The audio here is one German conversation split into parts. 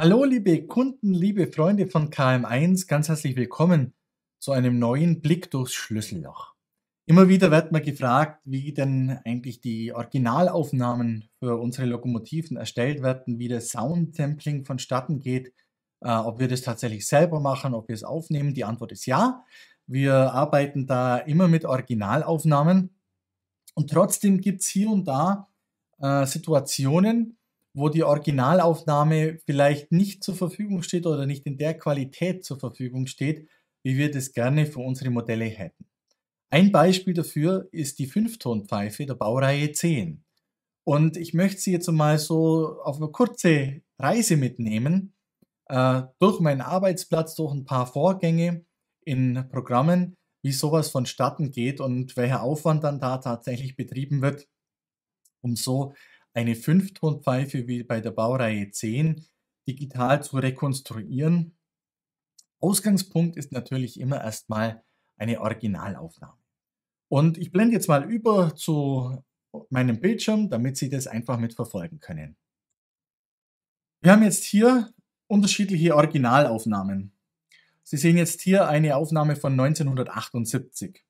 Hallo liebe Kunden, liebe Freunde von KM1, ganz herzlich willkommen zu einem neuen Blick durchs Schlüsselloch. Immer wieder wird man gefragt, wie denn eigentlich die Originalaufnahmen für unsere Lokomotiven erstellt werden, wie das Soundsampling vonstatten geht, äh, ob wir das tatsächlich selber machen, ob wir es aufnehmen. Die Antwort ist ja. Wir arbeiten da immer mit Originalaufnahmen und trotzdem gibt es hier und da äh, Situationen, wo die Originalaufnahme vielleicht nicht zur Verfügung steht oder nicht in der Qualität zur Verfügung steht, wie wir das gerne für unsere Modelle hätten. Ein Beispiel dafür ist die Fünftonpfeife der Baureihe 10. Und ich möchte Sie jetzt mal so auf eine kurze Reise mitnehmen, äh, durch meinen Arbeitsplatz, durch ein paar Vorgänge in Programmen, wie sowas vonstatten geht und welcher Aufwand dann da tatsächlich betrieben wird, um so eine Fünftonpfeife wie bei der Baureihe 10 digital zu rekonstruieren. Ausgangspunkt ist natürlich immer erstmal eine Originalaufnahme. Und ich blende jetzt mal über zu meinem Bildschirm, damit Sie das einfach mitverfolgen können. Wir haben jetzt hier unterschiedliche Originalaufnahmen. Sie sehen jetzt hier eine Aufnahme von 1978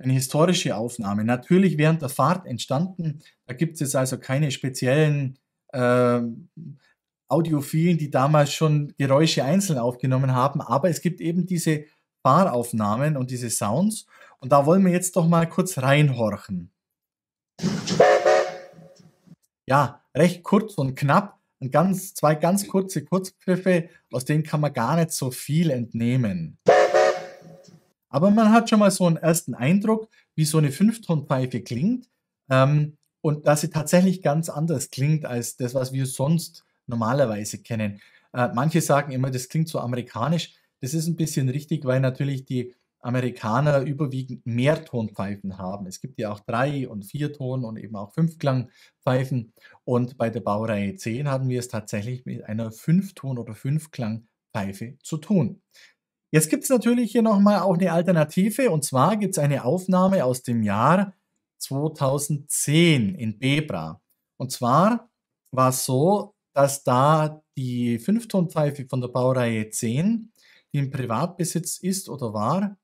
eine historische Aufnahme, natürlich während der Fahrt entstanden. Da gibt es also keine speziellen äh, Audiophilen, die damals schon Geräusche einzeln aufgenommen haben, aber es gibt eben diese Fahraufnahmen und diese Sounds. Und da wollen wir jetzt doch mal kurz reinhorchen. Ja, recht kurz und knapp. Und ganz, zwei ganz kurze Kurzgriffe, aus denen kann man gar nicht so viel entnehmen. Aber man hat schon mal so einen ersten Eindruck, wie so eine Fünftonpfeife klingt ähm, und dass sie tatsächlich ganz anders klingt als das, was wir sonst normalerweise kennen. Äh, manche sagen immer, das klingt so amerikanisch. Das ist ein bisschen richtig, weil natürlich die Amerikaner überwiegend Mehrtonpfeifen haben. Es gibt ja auch drei und Ton und eben auch Fünfklangpfeifen. Und bei der Baureihe 10 haben wir es tatsächlich mit einer Fünfton- oder Fünfklangpfeife zu tun. Jetzt gibt es natürlich hier nochmal auch eine Alternative und zwar gibt es eine Aufnahme aus dem Jahr 2010 in Bebra. Und zwar war es so, dass da die Fünftonpfeife von der Baureihe 10, die im Privatbesitz ist oder war,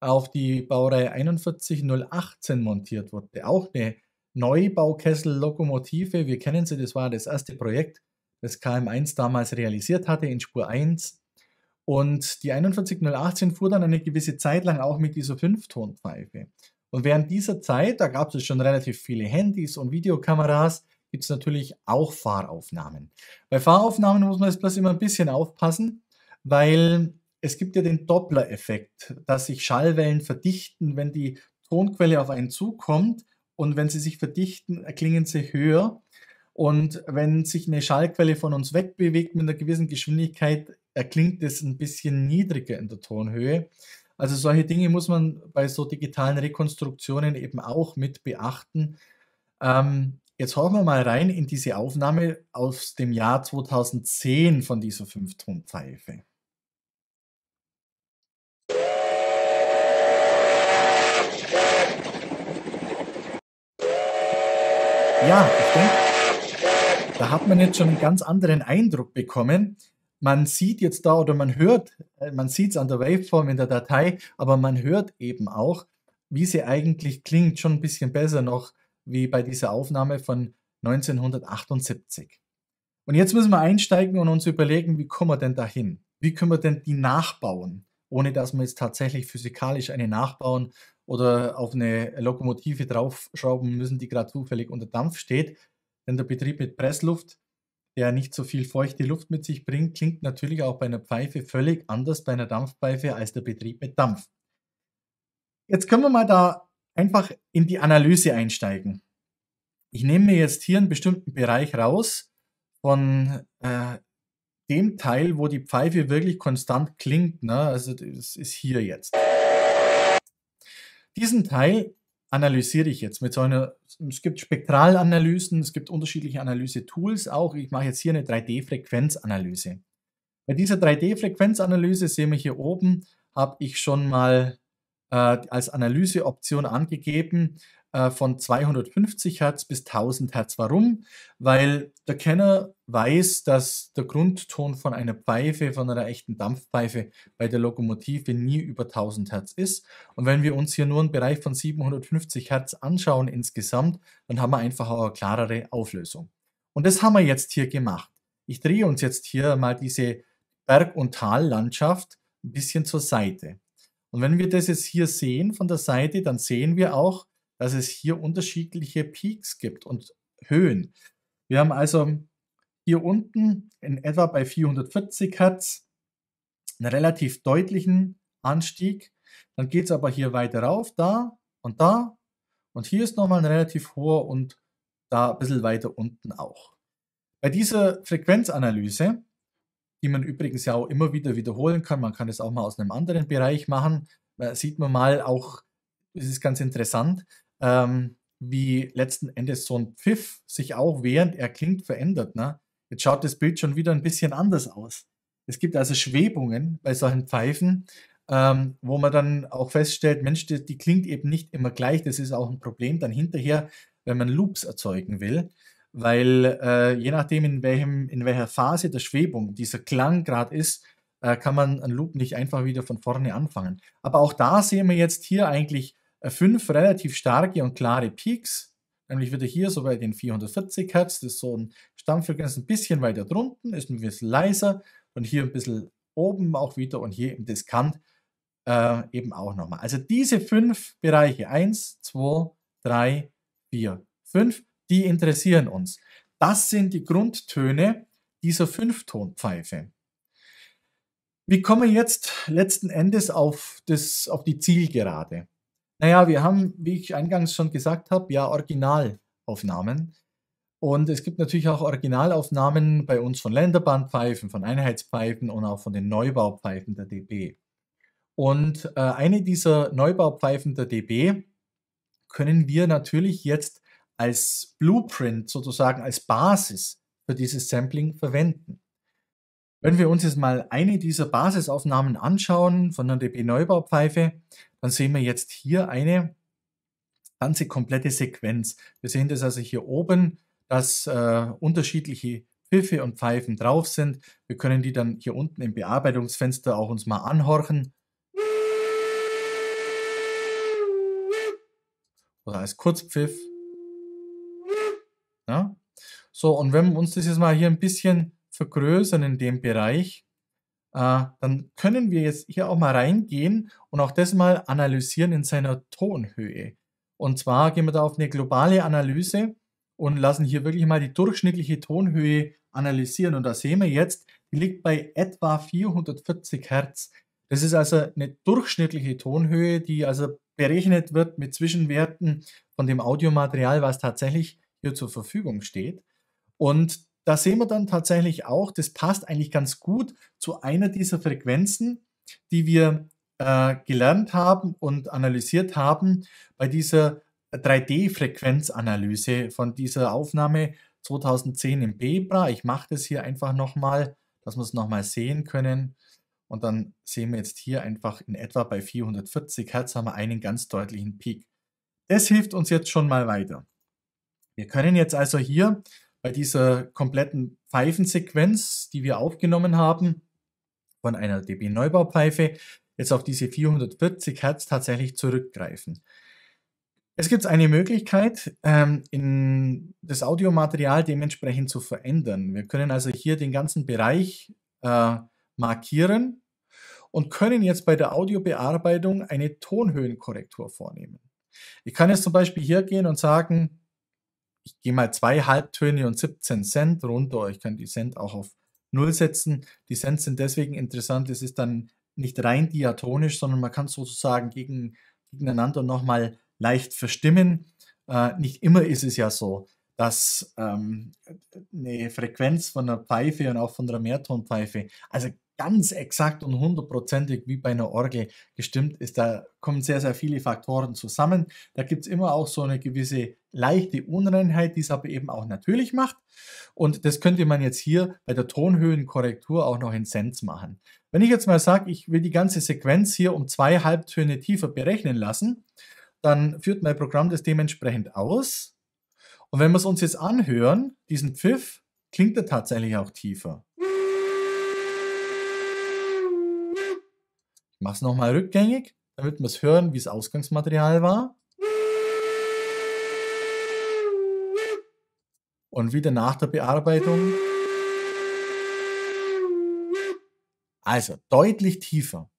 auf die Baureihe 41018 montiert wurde. Auch eine Neubaukessel-Lokomotive, wir kennen sie, das war das erste Projekt, das KM1 damals realisiert hatte in Spur 1 und die 41018 fuhr dann eine gewisse Zeit lang auch mit dieser Fünftonpfeife. Und während dieser Zeit, da gab es schon relativ viele Handys und Videokameras, gibt es natürlich auch Fahraufnahmen. Bei Fahraufnahmen muss man jetzt bloß immer ein bisschen aufpassen, weil es gibt ja den Doppler-Effekt, dass sich Schallwellen verdichten, wenn die Tonquelle auf einen zukommt und wenn sie sich verdichten, klingen sie höher. Und wenn sich eine Schallquelle von uns wegbewegt mit einer gewissen Geschwindigkeit, erklingt äh, es ein bisschen niedriger in der Tonhöhe. Also solche Dinge muss man bei so digitalen Rekonstruktionen eben auch mit beachten. Ähm, jetzt hören wir mal rein in diese Aufnahme aus dem Jahr 2010 von dieser Fünftonpfeife. Ja, ich denke, da hat man jetzt schon einen ganz anderen Eindruck bekommen man sieht jetzt da oder man hört, äh, man sieht es an der Waveform in der Datei, aber man hört eben auch, wie sie eigentlich klingt, schon ein bisschen besser noch wie bei dieser Aufnahme von 1978. Und jetzt müssen wir einsteigen und uns überlegen, wie kommen wir denn dahin? Wie können wir denn die nachbauen, ohne dass wir jetzt tatsächlich physikalisch eine nachbauen oder auf eine Lokomotive draufschrauben müssen, die gerade zufällig unter Dampf steht? Denn der Betrieb mit Pressluft der nicht so viel feuchte Luft mit sich bringt, klingt natürlich auch bei einer Pfeife völlig anders bei einer Dampfpfeife als der Betrieb mit Dampf. Jetzt können wir mal da einfach in die Analyse einsteigen. Ich nehme mir jetzt hier einen bestimmten Bereich raus von äh, dem Teil, wo die Pfeife wirklich konstant klingt. Ne? Also das ist hier jetzt. Diesen Teil analysiere ich jetzt? Mit so einer, es gibt Spektralanalysen, es gibt unterschiedliche Analyse-Tools auch. Ich mache jetzt hier eine 3D-Frequenzanalyse. Bei dieser 3D-Frequenzanalyse sehen wir hier oben, habe ich schon mal äh, als Analyseoption angegeben, äh, von 250 Hertz bis 1000 Hertz. Warum? Weil der Kenner weiß, dass der Grundton von einer Pfeife, von einer echten Dampfpfeife bei der Lokomotive nie über 1000 Hertz ist. Und wenn wir uns hier nur einen Bereich von 750 Hertz anschauen insgesamt, dann haben wir einfach auch eine klarere Auflösung. Und das haben wir jetzt hier gemacht. Ich drehe uns jetzt hier mal diese Berg- und Tallandschaft ein bisschen zur Seite. Und wenn wir das jetzt hier sehen von der Seite, dann sehen wir auch, dass es hier unterschiedliche Peaks gibt und Höhen. Wir haben also hier unten in etwa bei 440 Hertz einen relativ deutlichen Anstieg. Dann geht es aber hier weiter rauf, da und da. Und hier ist nochmal ein relativ hoher und da ein bisschen weiter unten auch. Bei dieser Frequenzanalyse, die man übrigens ja auch immer wieder wiederholen kann, man kann es auch mal aus einem anderen Bereich machen, äh, sieht man mal auch, es ist ganz interessant, ähm, wie letzten Endes so ein Pfiff sich auch während er klingt verändert. Ne? Jetzt schaut das Bild schon wieder ein bisschen anders aus. Es gibt also Schwebungen bei solchen Pfeifen, ähm, wo man dann auch feststellt, Mensch, die, die, klingt eben nicht immer gleich. Das ist auch ein Problem dann hinterher, wenn man Loops erzeugen will, weil äh, je nachdem, in, welchem, in welcher Phase der Schwebung dieser Klang gerade ist, äh, kann man einen Loop nicht einfach wieder von vorne anfangen. Aber auch da sehen wir jetzt hier eigentlich äh, fünf relativ starke und klare Peaks, nämlich wieder hier so bei den 440 Hertz, das ist so ein Stammfrequenz ein bisschen weiter drunten, ist ein bisschen leiser und hier ein bisschen oben auch wieder und hier im Diskant äh, eben auch nochmal. Also diese fünf Bereiche, 1, 2, 3, 4, 5, die interessieren uns. Das sind die Grundtöne dieser Fünftonpfeife. Wir kommen jetzt letzten Endes auf, das, auf die Zielgerade. Naja, wir haben, wie ich eingangs schon gesagt habe, ja Originalaufnahmen. Und es gibt natürlich auch Originalaufnahmen bei uns von Länderbandpfeifen, von Einheitspfeifen und auch von den Neubaupfeifen der DB. Und äh, eine dieser Neubaupfeifen der DB können wir natürlich jetzt als Blueprint sozusagen, als Basis für dieses Sampling verwenden. Wenn wir uns jetzt mal eine dieser Basisaufnahmen anschauen von der DB Neubaupfeife, dann sehen wir jetzt hier eine ganze komplette Sequenz. Wir sehen das also hier oben, dass äh, unterschiedliche Pfiffe und Pfeifen drauf sind. Wir können die dann hier unten im Bearbeitungsfenster auch uns mal anhorchen. Oder als Kurzpfiff. Ja? So, und wenn wir uns das jetzt mal hier ein bisschen vergrößern in dem Bereich, äh, dann können wir jetzt hier auch mal reingehen und auch das mal analysieren in seiner Tonhöhe. Und zwar gehen wir da auf eine globale Analyse und lassen hier wirklich mal die durchschnittliche Tonhöhe analysieren. Und da sehen wir jetzt, die liegt bei etwa 440 Hertz. Das ist also eine durchschnittliche Tonhöhe, die also berechnet wird mit Zwischenwerten von dem Audiomaterial, was tatsächlich hier zur Verfügung steht. Und da sehen wir dann tatsächlich auch, das passt eigentlich ganz gut zu einer dieser Frequenzen, die wir äh, gelernt haben und analysiert haben bei dieser 3D-Frequenzanalyse äh, von dieser Aufnahme 2010 im Bebra. Ich mache das hier einfach nochmal, dass wir es nochmal sehen können. Und dann sehen wir jetzt hier einfach in etwa bei 440 Hertz haben wir einen ganz deutlichen Peak. Das hilft uns jetzt schon mal weiter. Wir können jetzt also hier bei dieser kompletten Pfeifensequenz, die wir aufgenommen haben, von einer DB Neubaupfeife, jetzt auf diese 440 Hertz tatsächlich zurückgreifen. Es gibt eine Möglichkeit, ähm, das Audiomaterial dementsprechend zu verändern. Wir können also hier den ganzen Bereich äh, markieren und können jetzt bei der Audiobearbeitung eine Tonhöhenkorrektur vornehmen. Ich kann jetzt zum Beispiel hier gehen und sagen, ich gehe mal zwei Halbtöne und 17 Cent runter. Ich kann die Cent auch auf Null setzen. Die Cent sind deswegen interessant. Es ist dann nicht rein diatonisch, sondern man kann sozusagen gegen, gegeneinander nochmal leicht verstimmen. Äh, nicht immer ist es ja so, dass ähm, eine Frequenz von einer Pfeife und auch von einer Mehrtonpfeife, also ganz exakt und hundertprozentig wie bei einer Orgel gestimmt ist. Da kommen sehr, sehr viele Faktoren zusammen. Da gibt es immer auch so eine gewisse leichte Unreinheit, die es aber eben auch natürlich macht. Und das könnte man jetzt hier bei der Tonhöhenkorrektur auch noch in Sense machen. Wenn ich jetzt mal sage, ich will die ganze Sequenz hier um zwei Halbtöne tiefer berechnen lassen, dann führt mein Programm das dementsprechend aus. Und wenn wir es uns jetzt anhören, diesen Pfiff, klingt er tatsächlich auch tiefer. Ich mache es nochmal rückgängig, damit wir es hören, wie es Ausgangsmaterial war. Und wieder nach der Bearbeitung. Also deutlich tiefer.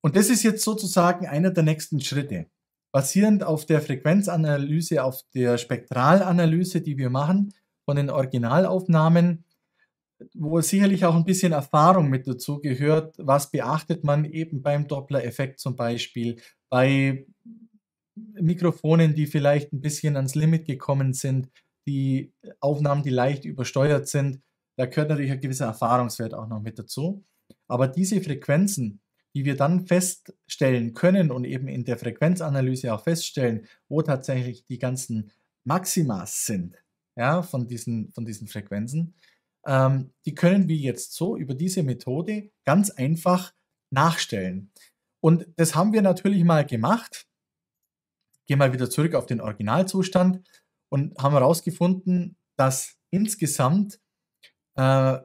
Und das ist jetzt sozusagen einer der nächsten Schritte. Basierend auf der Frequenzanalyse, auf der Spektralanalyse, die wir machen von den Originalaufnahmen, wo sicherlich auch ein bisschen Erfahrung mit dazu gehört. Was beachtet man eben beim Doppler-Effekt zum Beispiel, bei Mikrofonen, die vielleicht ein bisschen ans Limit gekommen sind, die Aufnahmen, die leicht übersteuert sind. Da gehört natürlich ein gewisser Erfahrungswert auch noch mit dazu. Aber diese Frequenzen, die wir dann feststellen können und eben in der Frequenzanalyse auch feststellen, wo tatsächlich die ganzen Maximas sind, ja, von diesen, von diesen Frequenzen, ähm, die können wir jetzt so über diese Methode ganz einfach nachstellen. Und das haben wir natürlich mal gemacht. Gehen mal wieder zurück auf den Originalzustand und haben herausgefunden, dass insgesamt äh,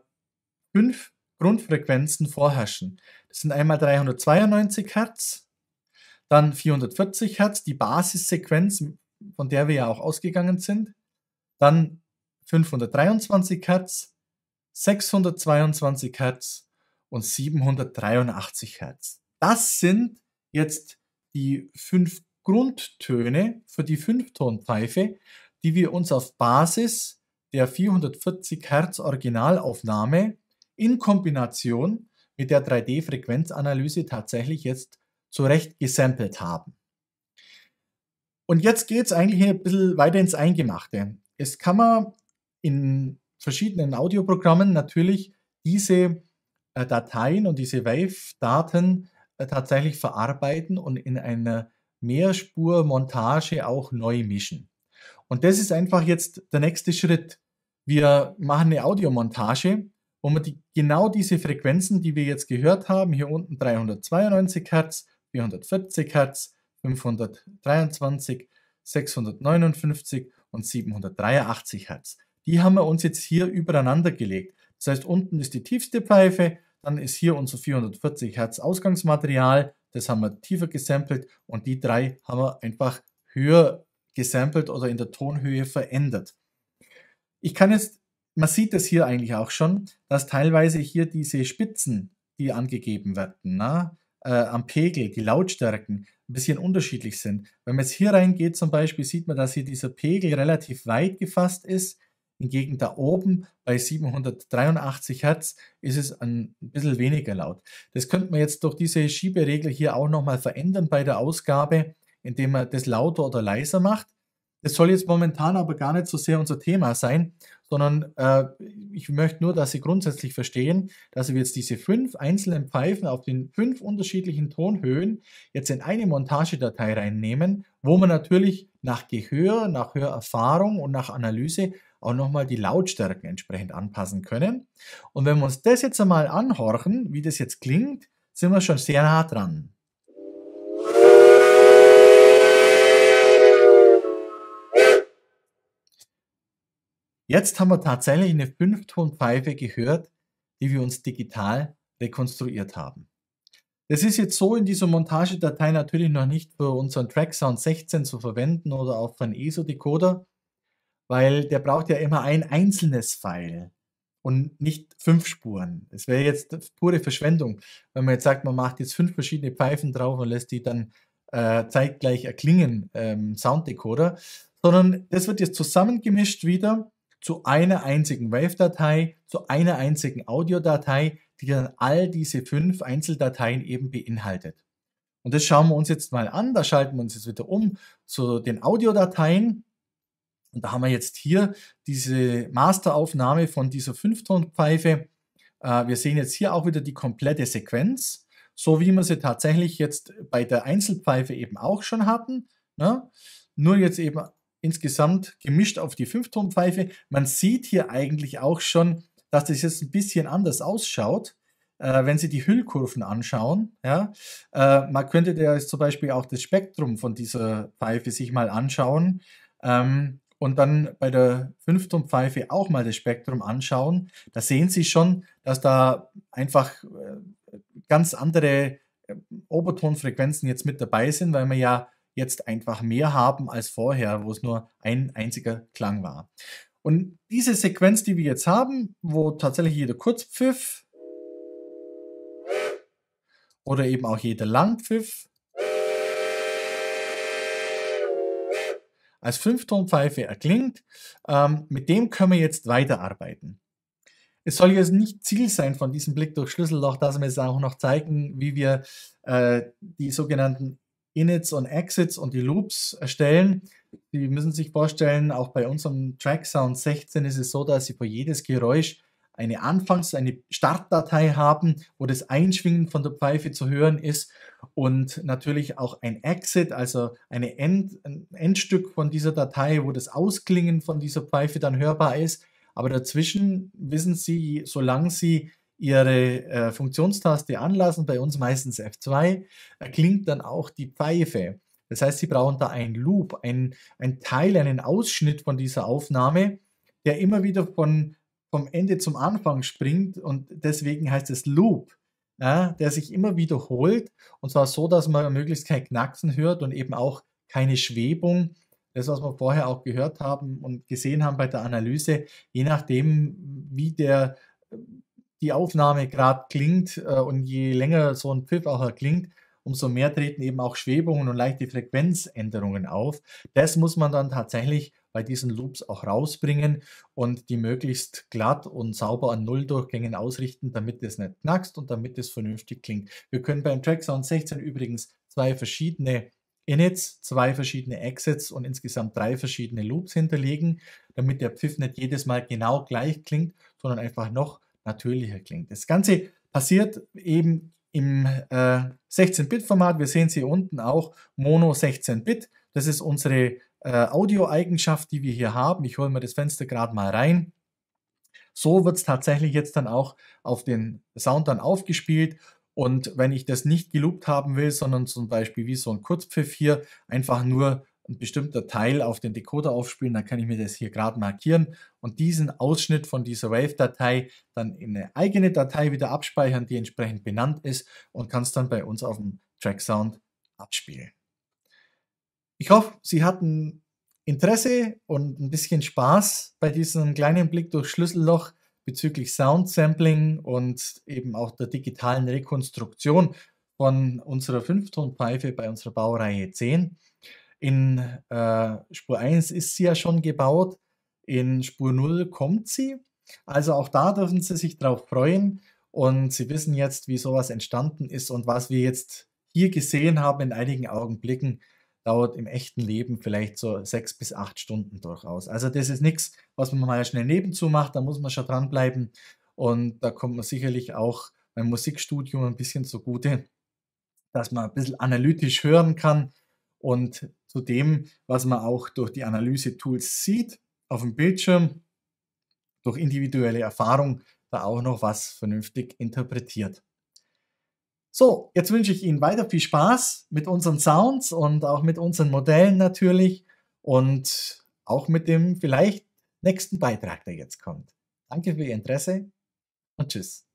fünf Grundfrequenzen vorherrschen. Das sind einmal 392 Hertz, dann 440 Hertz, die Basissequenz, von der wir ja auch ausgegangen sind, dann 523 Hertz, 622 Hertz und 783 Hertz. Das sind jetzt die fünf Grundtöne für die Fünftonpfeife, die wir uns auf Basis der 440 Hertz Originalaufnahme in Kombination mit der 3D-Frequenzanalyse tatsächlich jetzt zurecht gesampelt haben. Und jetzt geht es eigentlich ein bisschen weiter ins Eingemachte. Es kann man in verschiedenen Audioprogrammen natürlich diese äh, Dateien und diese Wave-Daten äh, tatsächlich verarbeiten und in einer Mehrspur-Montage auch neu mischen. Und das ist einfach jetzt der nächste Schritt. Wir machen eine Audiomontage, wo wir die, genau diese Frequenzen, die wir jetzt gehört haben, hier unten 392 Hertz, 440 Hertz, 523, 659 und 783 Hertz die haben wir uns jetzt hier übereinander gelegt. Das heißt, unten ist die tiefste Pfeife, dann ist hier unser 440 Hertz Ausgangsmaterial, das haben wir tiefer gesampelt und die drei haben wir einfach höher gesampelt oder in der Tonhöhe verändert. Ich kann jetzt, man sieht es hier eigentlich auch schon, dass teilweise hier diese Spitzen, die angegeben werden, na, äh, am Pegel, die Lautstärken, ein bisschen unterschiedlich sind. Wenn man jetzt hier reingeht zum Beispiel, sieht man, dass hier dieser Pegel relativ weit gefasst ist Hingegen da oben bei 783 Hertz ist es ein bisschen weniger laut. Das könnte man jetzt durch diese Schieberegel hier auch nochmal verändern bei der Ausgabe, indem man das lauter oder leiser macht. Das soll jetzt momentan aber gar nicht so sehr unser Thema sein, sondern äh, ich möchte nur, dass Sie grundsätzlich verstehen, dass wir jetzt diese fünf einzelnen Pfeifen auf den fünf unterschiedlichen Tonhöhen jetzt in eine Montagedatei reinnehmen, wo man natürlich nach Gehör, nach Hörerfahrung und nach Analyse auch nochmal die Lautstärken entsprechend anpassen können. Und wenn wir uns das jetzt einmal anhorchen, wie das jetzt klingt, sind wir schon sehr nah dran. Jetzt haben wir tatsächlich eine Fünftonpfeife gehört, die wir uns digital rekonstruiert haben. Das ist jetzt so in dieser Montagedatei natürlich noch nicht für unseren Track Sound 16 zu verwenden oder auch für einen ESO-Decoder weil der braucht ja immer ein einzelnes Pfeil und nicht fünf Spuren. Es wäre jetzt pure Verschwendung, wenn man jetzt sagt, man macht jetzt fünf verschiedene Pfeifen drauf und lässt die dann äh, zeitgleich erklingen, ähm, Sounddecoder, sondern das wird jetzt zusammengemischt wieder zu einer einzigen Wave-Datei, zu einer einzigen Audiodatei, die dann all diese fünf Einzeldateien eben beinhaltet. Und das schauen wir uns jetzt mal an. Da schalten wir uns jetzt wieder um zu den Audiodateien. Und da haben wir jetzt hier diese Masteraufnahme von dieser Fünftonpfeife. Äh, wir sehen jetzt hier auch wieder die komplette Sequenz, so wie wir sie tatsächlich jetzt bei der Einzelpfeife eben auch schon hatten. Ne? Nur jetzt eben insgesamt gemischt auf die Fünftonpfeife. Man sieht hier eigentlich auch schon, dass das jetzt ein bisschen anders ausschaut, äh, wenn Sie die Hüllkurven anschauen. Äh, man könnte ja jetzt zum Beispiel auch das Spektrum von dieser Pfeife sich mal anschauen. Ähm, und dann bei der Fünftonpfeife auch mal das Spektrum anschauen, da sehen Sie schon, dass da einfach äh, ganz andere äh, Obertonfrequenzen jetzt mit dabei sind, weil wir ja jetzt einfach mehr haben als vorher, wo es nur ein einziger Klang war. Und diese Sequenz, die wir jetzt haben, wo tatsächlich jeder Kurzpfiff oder eben auch jeder Langpfiff als Fünftonpfeife erklingt. Ähm, mit dem können wir jetzt weiterarbeiten. Es soll jetzt nicht Ziel sein von diesem Blick durch Schlüsselloch, dass wir es auch noch zeigen, wie wir äh, die sogenannten Inits und Exits und die Loops erstellen. Sie müssen sich vorstellen, auch bei unserem Track Sound 16 ist es so, dass Sie für jedes Geräusch eine Anfangs-, eine Startdatei haben, wo das Einschwingen von der Pfeife zu hören ist und natürlich auch ein Exit, also eine End, ein Endstück von dieser Datei, wo das Ausklingen von dieser Pfeife dann hörbar ist. Aber dazwischen wissen Sie, solange Sie Ihre äh, Funktionstaste anlassen, bei uns meistens F2, äh, klingt dann auch die Pfeife. Das heißt, Sie brauchen da einen Loop, einen, einen Teil, einen Ausschnitt von dieser Aufnahme, der immer wieder von vom Ende zum Anfang springt und deswegen heißt es Loop, ja, der sich immer wiederholt und zwar so, dass man möglichst kein Knacksen hört und eben auch keine Schwebung. Das, was wir vorher auch gehört haben und gesehen haben bei der Analyse, je nachdem, wie der, die Aufnahme gerade klingt äh, und je länger so ein Pfiff auch klingt, umso mehr treten eben auch Schwebungen und leichte Frequenzänderungen auf. Das muss man dann tatsächlich bei diesen Loops auch rausbringen und die möglichst glatt und sauber an Nulldurchgängen ausrichten, damit es nicht knackst und damit es vernünftig klingt. Wir können beim Track Sound 16 übrigens zwei verschiedene Inits, zwei verschiedene Exits und insgesamt drei verschiedene Loops hinterlegen, damit der Pfiff nicht jedes Mal genau gleich klingt, sondern einfach noch natürlicher klingt. Das Ganze passiert eben im äh, 16-Bit-Format. Wir sehen sie unten auch Mono 16-Bit. Das ist unsere äh, Audioeigenschaft, die wir hier haben. Ich hole mir das Fenster gerade mal rein. So wird es tatsächlich jetzt dann auch auf den Sound dann aufgespielt. Und wenn ich das nicht geloopt haben will, sondern zum Beispiel wie so ein Kurzpfiff hier einfach nur ein bestimmter Teil auf den Decoder aufspielen, dann kann ich mir das hier gerade markieren und diesen Ausschnitt von dieser Wave-Datei dann in eine eigene Datei wieder abspeichern, die entsprechend benannt ist und kann es dann bei uns auf dem Track Sound abspielen. Ich hoffe, Sie hatten Interesse und ein bisschen Spaß bei diesem kleinen Blick durch Schlüsselloch bezüglich Sound Sampling und eben auch der digitalen Rekonstruktion von unserer Fünftonpfeife bei unserer Baureihe 10. In äh, Spur 1 ist sie ja schon gebaut, in Spur 0 kommt sie. Also auch da dürfen Sie sich drauf freuen und Sie wissen jetzt, wie sowas entstanden ist und was wir jetzt hier gesehen haben in einigen Augenblicken dauert im echten Leben vielleicht so sechs bis acht Stunden durchaus. Also das ist nichts, was man mal schnell nebenzu macht, da muss man schon dranbleiben und da kommt man sicherlich auch beim Musikstudium ein bisschen zugute, dass man ein bisschen analytisch hören kann und zu dem, was man auch durch die Analyse-Tools sieht auf dem Bildschirm, durch individuelle Erfahrung da auch noch was vernünftig interpretiert. So, jetzt wünsche ich Ihnen weiter viel Spaß mit unseren Sounds und auch mit unseren Modellen natürlich und auch mit dem vielleicht nächsten Beitrag, der jetzt kommt. Danke für Ihr Interesse und tschüss.